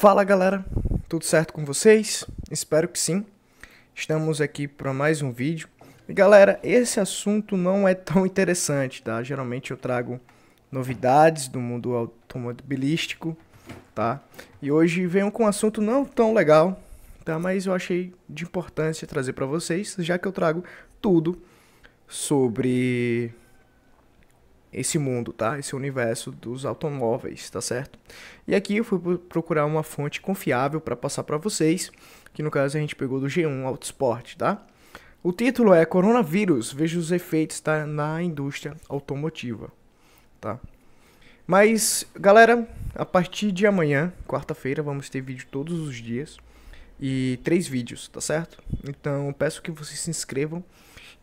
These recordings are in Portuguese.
Fala galera, tudo certo com vocês? Espero que sim. Estamos aqui para mais um vídeo. E galera, esse assunto não é tão interessante, tá? Geralmente eu trago novidades do mundo automobilístico, tá? E hoje venho com um assunto não tão legal, tá? Mas eu achei de importância trazer para vocês, já que eu trago tudo sobre esse mundo, tá? Esse universo dos automóveis, tá certo? E aqui eu fui procurar uma fonte confiável para passar para vocês, que no caso a gente pegou do G1 Autosport, tá? O título é Coronavírus, veja os efeitos tá, na indústria automotiva, tá? Mas, galera, a partir de amanhã, quarta-feira, vamos ter vídeo todos os dias e três vídeos, tá certo? Então, peço que vocês se inscrevam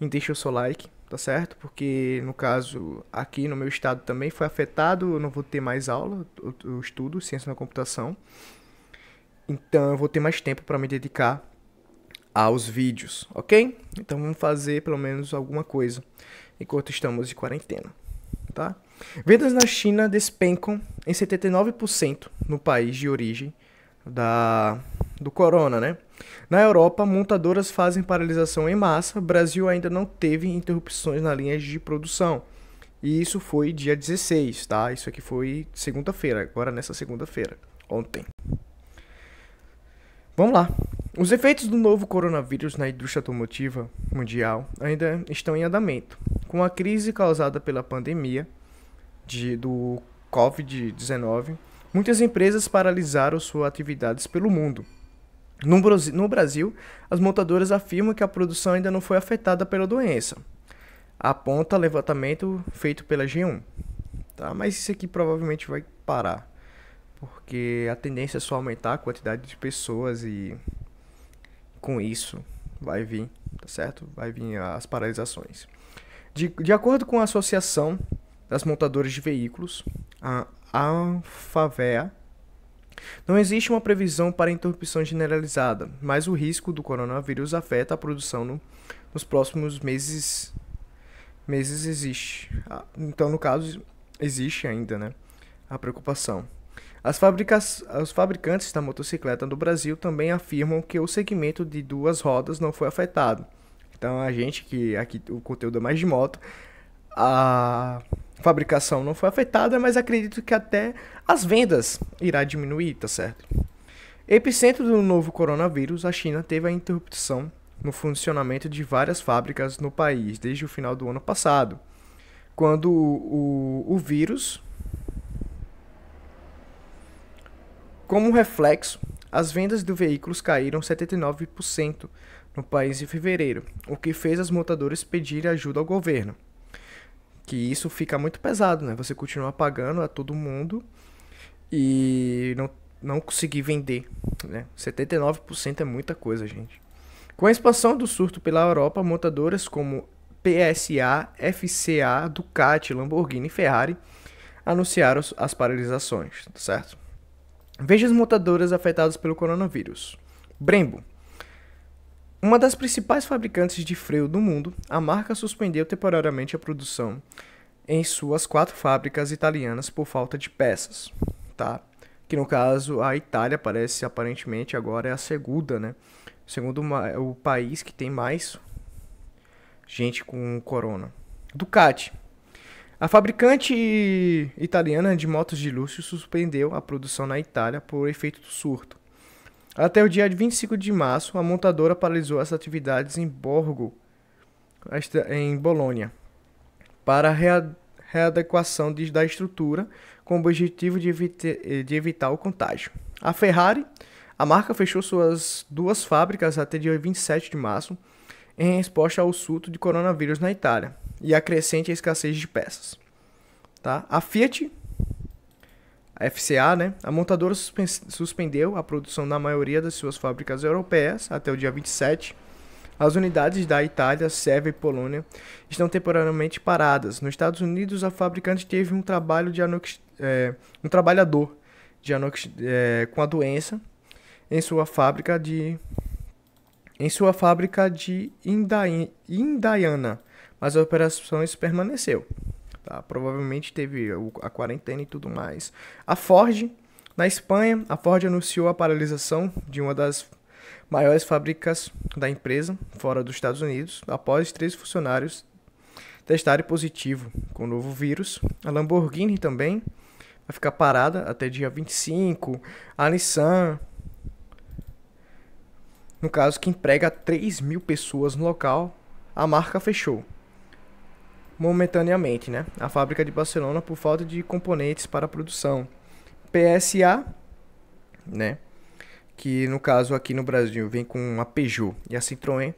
e deixem o seu like tá certo? Porque, no caso, aqui no meu estado também foi afetado, eu não vou ter mais aula, eu estudo ciência da computação. Então, eu vou ter mais tempo para me dedicar aos vídeos, ok? Então, vamos fazer pelo menos alguma coisa enquanto estamos de quarentena, tá? Vendas na China despencam em 79% no país de origem da do corona, né? Na Europa, montadoras fazem paralisação em massa. Brasil ainda não teve interrupções na linha de produção. E isso foi dia 16, tá? Isso aqui foi segunda-feira, agora nessa segunda-feira, ontem. Vamos lá. Os efeitos do novo coronavírus na indústria automotiva mundial ainda estão em andamento. Com a crise causada pela pandemia de, do Covid-19, muitas empresas paralisaram suas atividades pelo mundo. No Brasil, as montadoras afirmam que a produção ainda não foi afetada pela doença. Aponta levantamento feito pela G1. Tá? Mas isso aqui provavelmente vai parar. Porque a tendência é só aumentar a quantidade de pessoas e com isso vai vir, tá certo? Vai vir as paralisações. De, de acordo com a Associação das Montadoras de Veículos, a Anfavea, não existe uma previsão para interrupção generalizada, mas o risco do coronavírus afeta a produção no, nos próximos meses. Meses existe. Ah, então, no caso, existe ainda, né? A preocupação. As os fabricantes da motocicleta do Brasil também afirmam que o segmento de duas rodas não foi afetado. Então, a gente que aqui o conteúdo é mais de moto, a fabricação não foi afetada, mas acredito que até as vendas irá diminuir, tá certo? Epicentro do novo coronavírus, a China teve a interrupção no funcionamento de várias fábricas no país desde o final do ano passado, quando o, o, o vírus. Como reflexo, as vendas de veículos caíram 79% no país em fevereiro, o que fez as montadoras pedirem ajuda ao governo que isso fica muito pesado, né? Você continua pagando a todo mundo e não, não conseguir vender, né? 79% é muita coisa, gente. Com a expansão do surto pela Europa, montadoras como PSA, FCA, Ducati, Lamborghini e Ferrari anunciaram as paralisações, certo? Veja as montadoras afetadas pelo coronavírus. Brembo, uma das principais fabricantes de freio do mundo, a marca suspendeu temporariamente a produção em suas quatro fábricas italianas por falta de peças, tá? Que no caso a Itália parece aparentemente agora é a segunda, né? Segundo uma, o país que tem mais gente com corona. Ducati. A fabricante italiana de motos de luxo suspendeu a produção na Itália por efeito do surto até o dia 25 de março, a montadora paralisou as atividades em Borgo, em Bolônia, para a readequação da estrutura com o objetivo de, evite, de evitar o contágio. A Ferrari, a marca fechou suas duas fábricas até dia 27 de março em resposta ao surto de coronavírus na Itália e a crescente escassez de peças. Tá? A Fiat a FCA, né? A montadora suspendeu a produção na maioria das suas fábricas europeias até o dia 27. As unidades da Itália, Sérvia e Polônia estão temporariamente paradas. Nos Estados Unidos, a fabricante teve um trabalho de anox... É, um trabalhador de anox... É, com a doença em sua fábrica de em sua fábrica de Indiana, mas as operações permaneceu. Tá? Provavelmente teve a quarentena e tudo mais. A Ford, na Espanha, a Ford anunciou a paralisação de uma das maiores fábricas da empresa fora dos Estados Unidos após três funcionários testarem positivo com o novo vírus. A Lamborghini também vai ficar parada até dia 25. A Nissan, no caso que emprega 3 mil pessoas no local, a marca fechou momentaneamente, né? A fábrica de Barcelona por falta de componentes para a produção. PSA, né? Que no caso aqui no Brasil vem com a Peugeot e a Citroën,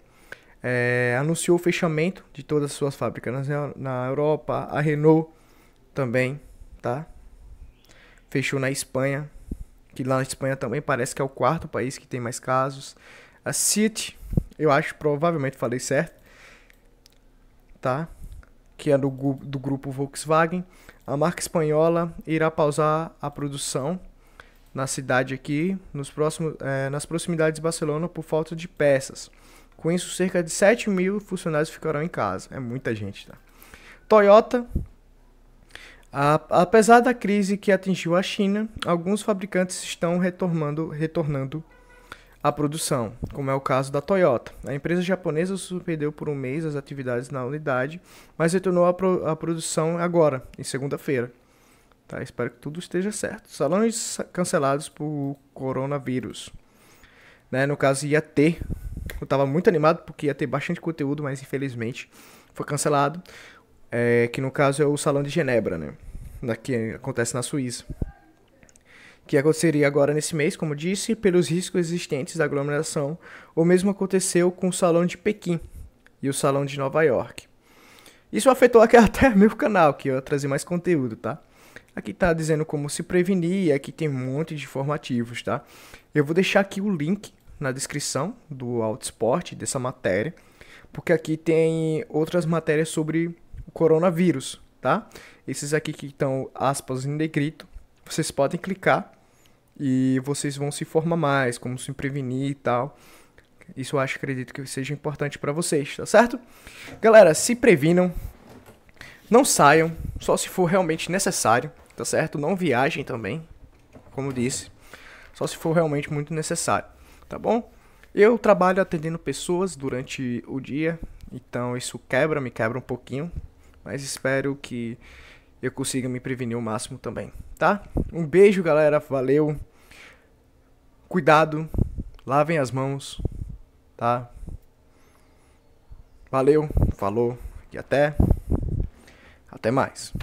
é, anunciou o fechamento de todas as suas fábricas na, na Europa. A Renault também, tá? Fechou na Espanha, que lá na Espanha também parece que é o quarto país que tem mais casos. A City, eu acho, provavelmente falei certo, tá? que é do, do grupo Volkswagen, a marca espanhola irá pausar a produção na cidade aqui, nos próximos, é, nas proximidades de Barcelona, por falta de peças. Com isso, cerca de 7 mil funcionários ficarão em casa. É muita gente, tá? Toyota. A, apesar da crise que atingiu a China, alguns fabricantes estão retornando, retornando a produção, como é o caso da Toyota. A empresa japonesa suspendeu por um mês as atividades na unidade, mas retornou à pro produção agora, em segunda-feira. Tá, espero que tudo esteja certo. Salões cancelados por coronavírus. Né, no caso, ia ter. Eu estava muito animado porque ia ter é bastante conteúdo, mas infelizmente foi cancelado. É, que no caso é o Salão de Genebra, né? Daqui acontece na Suíça que aconteceria agora nesse mês, como disse, pelos riscos existentes da aglomeração, o mesmo aconteceu com o Salão de Pequim e o Salão de Nova York. Isso afetou aqui até meu canal, que eu ia trazer mais conteúdo, tá? Aqui tá dizendo como se prevenir, aqui tem um monte de informativos, tá? Eu vou deixar aqui o link na descrição do Outsport, dessa matéria, porque aqui tem outras matérias sobre o coronavírus, tá? Esses aqui que estão aspas em negrito, vocês podem clicar e vocês vão se informar mais, como se prevenir e tal. Isso eu acho, acredito que seja importante para vocês, tá certo? Galera, se previnam, não saiam, só se for realmente necessário, tá certo? Não viajem também, como disse, só se for realmente muito necessário, tá bom? Eu trabalho atendendo pessoas durante o dia, então isso quebra, me quebra um pouquinho, mas espero que eu consiga me prevenir o máximo também, tá? Um beijo, galera. Valeu. Cuidado. Lavem as mãos, tá? Valeu, falou e até até mais.